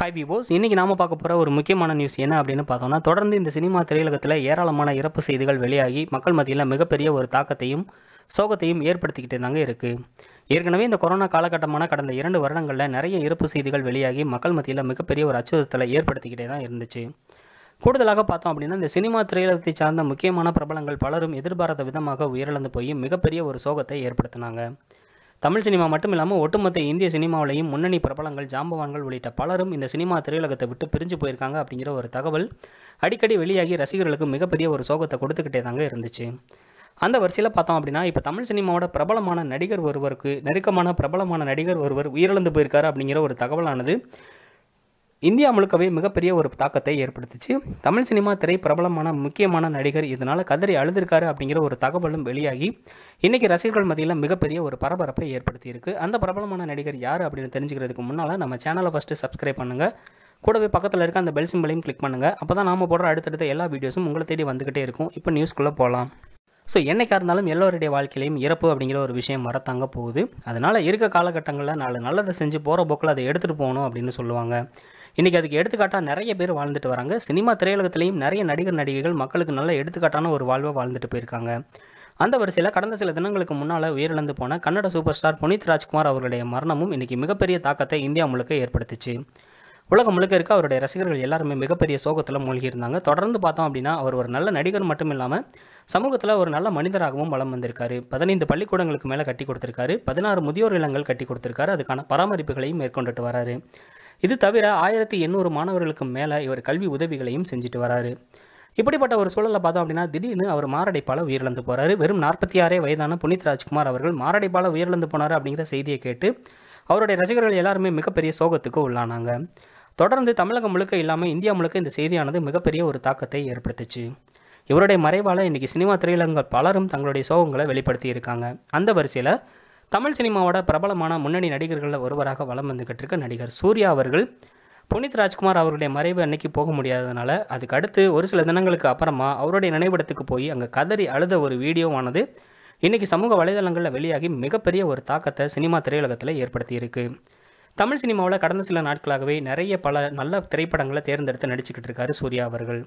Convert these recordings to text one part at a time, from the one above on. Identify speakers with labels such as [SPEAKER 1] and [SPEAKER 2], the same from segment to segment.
[SPEAKER 1] hi பிபோஸ் இன்றைக்கி நாம பார்க்க போகிற ஒரு முக்கியமான நியூஸ் என்ன அப்படின்னு பார்த்தோம்னா தொடர்ந்து இந்த சினிமா திரையுலகத்தில் ஏராளமான இறப்பு செய்திகள் வெளியாகி மக்கள் மத்தியில் மிகப்பெரிய ஒரு தாக்கத்தையும் சோகத்தையும் ஏற்படுத்திக்கிட்டு தாங்க இருக்குது ஏற்கனவே இந்த கொரோனா காலகட்டமான கடந்த இரண்டு வருடங்களில் நிறைய இறப்பு செய்திகள் வெளியாகி மக்கள் மத்தியில் மிகப்பெரிய ஒரு அச்சுறுத்தலை ஏற்படுத்திக்கிட்டே தான் இருந்துச்சு கூடுதலாக பார்த்தோம் அப்படின்னா இந்த சினிமா திரையுலகத்தை சார்ந்த முக்கியமான பிரபலங்கள் பலரும் எதிர்பாராத விதமாக உயிரிழந்து போய் மிகப்பெரிய ஒரு சோகத்தை ஏற்படுத்தினாங்க தமிழ் சினிமா மட்டும் இல்லாமல் ஒட்டுமொத்த இந்திய சினிமாவிலையும் முன்னணி பிரபலங்கள் ஜாம்பவான்கள் உள்ளிட்ட பலரும் இந்த சினிமா திரையுலகத்தை விட்டு பிரிஞ்சு போயிருக்காங்க அப்படிங்கிற ஒரு தகவல் அடிக்கடி வெளியாகி ரசிகர்களுக்கு மிகப்பெரிய ஒரு சோகத்தை கொடுத்துக்கிட்டே தாங்க இருந்துச்சு அந்த வரிசையில் பார்த்தோம் அப்படின்னா இப்போ தமிழ் சினிமாவோட பிரபலமான நடிகர் ஒருவருக்கு நெருக்கமான பிரபலமான நடிகர் ஒருவர் உயிரிழந்து போயிருக்காரு அப்படிங்கிற ஒரு தகவலானது இந்தியா முழுக்கவே மிகப்பெரிய ஒரு தாக்கத்தை ஏற்படுத்திச்சு தமிழ் சினிமா திரை பிரபலமான முக்கியமான நடிகர் இதனால் கதறி அழுதுருக்காரு அப்படிங்கிற ஒரு தகவலும் வெளியாகி இன்றைக்கி ரசிகர்கள் மத்தியில் மிகப்பெரிய ஒரு பரபரப்பை ஏற்படுத்தியிருக்கு அந்த பிரபலமான நடிகர் யார் அப்படின்னு தெரிஞ்சுக்கிறதுக்கு முன்னால் நம்ம சேனலை ஃபஸ்ட்டு சப்ஸ்கிரைப் பண்ணுங்கள் கூடவே பக்கத்தில் இருக்க அந்த பெல் சிம்பிளையும் கிளிக் பண்ணுங்கள் அப்போ தான் நாம் போடுற அடுத்தடுத்த எல்லா வீடியோஸும் உங்களை தேடி வந்துக்கிட்டே இருக்கும் இப்போ நியூஸ்க்குள்ளே போகலாம் ஸோ என்றைக்காக இருந்தாலும் எல்லோருடைய வாழ்க்கையிலையும் இறப்பு அப்படிங்கிற ஒரு விஷயம் வரத்தாங்க போகுது அதனால் இருக்க காலகட்டங்களில் நாலு நல்லதை செஞ்சு போகிற போக்கில் அதை எடுத்துகிட்டு போகணும் அப்படின்னு சொல்லுவாங்க இன்றைக்கி அதுக்கு எடுத்துக்காட்டாக நிறைய பேர் வாழ்ந்துட்டு வராங்க சினிமா திரையுலகத்திலையும் நிறைய நடிகர் நடிகைகள் மக்களுக்கு நல்ல எடுத்துக்காட்டான ஒரு வாழ்வை வாழ்ந்துட்டு போயிருக்காங்க அந்த வரிசையில் கடந்த சில தினங்களுக்கு முன்னால் உயிரிழந்து போன கன்னட சூப்பர் ஸ்டார் புனித் ராஜ்குமார் அவர்களுடைய மரணமும் இன்றைக்கி மிகப்பெரிய தாக்கத்தை இந்தியா முழுக்க ஏற்படுத்திச்சு உலகம் முழுக்க இருக்க அவருடைய ரசிகர்கள் எல்லாருமே மிகப்பெரிய சோகத்தில் மூழ்கியிருந்தாங்க தொடர்ந்து பார்த்தோம் அப்படின்னா அவர் ஒரு நல்ல நடிகர் மட்டும் இல்லாமல் சமூகத்தில் ஒரு நல்ல மனிதராகவும் வளம் வந்திருக்காரு பதினைந்து பள்ளிக்கூடங்களுக்கு மேலே கட்டி கொடுத்துருக்காரு பதினாறு முதியோர் இல்லங்கள் கட்டி கொடுத்துருக்காரு அதுக்கான பராமரிப்புகளையும் மேற்கொண்டுட்டு வராரு இது தவிர ஆயிரத்தி எண்ணூறு மாணவர்களுக்கு மேலே இவர் கல்வி உதவிகளையும் செஞ்சுட்டு வராரு இப்படிப்பட்ட ஒரு சூழலை பார்த்தோம் அப்படின்னா திடீர்னு அவர் மாரடைப்பால் உயிரிழந்து போகிறாரு வெறும் நாற்பத்தி ஆறே வயதான புனித் ராஜ்குமார் அவர்கள் மாரடைப்பால் உயிரிழந்து போனார் அப்படிங்கிற செய்தியை கேட்டு அவருடைய ரசிகர்கள் எல்லாருமே மிகப்பெரிய சோகத்துக்கு உள்ளானாங்க தொடர்ந்து தமிழகம் முழுக்க இல்லாமல் இந்தியா முழுக்க இந்த செய்தியானது மிகப்பெரிய ஒரு தாக்கத்தை ஏற்படுத்துச்சு இவருடைய மறைவால் இன்றைக்கி சினிமா திரையிலங்கள் பலரும் தங்களுடைய சோகங்களை வெளிப்படுத்தி இருக்காங்க அந்த வரிசையில் தமிழ் சினிமாவோட பிரபலமான முன்னணி நடிகர்களில் ஒருவராக வலம் வந்துகிட்டு இருக்க நடிகர் சூர்யா அவர்கள் புனித் ராஜ்குமார் அவருடைய மறைவு அன்னைக்கு போக முடியாததுனால அதுக்கு அடுத்து ஒரு சில தினங்களுக்கு அப்புறமா அவருடைய நினைவிடத்துக்கு போய் அங்கே கதறி அழுத ஒரு வீடியோவானது இன்றைக்கி சமூக வலைதளங்களில் வெளியாகி மிகப்பெரிய ஒரு தாக்கத்தை சினிமா திரையுலகத்தில் ஏற்படுத்தியிருக்கு தமிழ் சினிமாவில் கடந்த சில நாட்களாகவே நிறைய பல நல்ல திரைப்படங்களை தேர்ந்தெடுத்து நடிச்சுக்கிட்டு இருக்காரு சூர்யா அவர்கள்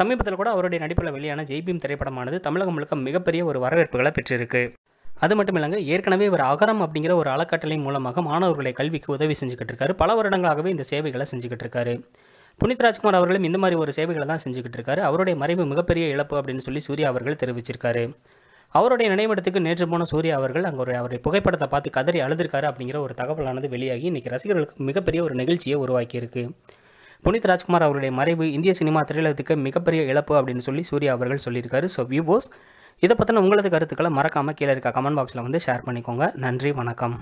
[SPEAKER 1] சமீபத்தில் கூட அவருடைய நடிப்பில் வெளியான ஜெய்பீம் திரைப்படமானது தமிழகம் முழுக்க மிகப்பெரிய ஒரு வரவேற்புகளை பெற்றிருக்கு அது மட்டும் இல்லைங்க ஏற்கனவே இவர் அகரம் அப்படிங்கிற ஒரு அலக்கட்டளை மூலமாக மாணவர்களை கல்விக்கு உதவி செஞ்சுக்கிட்டு இருக்காரு பல வருடங்களாகவே இந்த சேவைகளை செஞ்சுக்கிட்டு இருக்காரு புனித் ராஜ்குமார் அவர்களும் இந்த மாதிரி ஒரு சேவைகளை தான் செஞ்சுக்கிட்டு இருக்காரு அவருடைய மறைவு மிகப்பெரிய இழப்பு அப்படின்னு சொல்லி சூர்யா அவர்கள் தெரிவிச்சிருக்காரு அவருடைய நினைவிடத்துக்கு நேற்று போன சூர்யா அவர்கள் அங்கே ஒரு அவருடைய புகைப்படத்தை பார்த்து கதறி அழுதுருக்காரு அப்படிங்கிற ஒரு தகவலானது வெளியாகி இன்றைக்கி ரசிகர்களுக்கு மிகப்பெரிய ஒரு நிகழ்ச்சியை உருவாக்கியிருக்கு புனித் ராஜ்குமார் அவருடைய மறைவு இந்திய சினிமா திரையுலகத்துக்கு மிகப்பெரிய இழப்பு அப்படின்னு சொல்லி சூர்யா அவர்கள் சொல்லியிருக்காரு ஸோ போஸ் இதை பற்றின உங்களது கருத்துக்களை மறக்காமல் கீழே இருக்க கமெண்ட் பாக்ஸில் வந்து ஷேர் பண்ணிக்கோங்க நன்றி வணக்கம்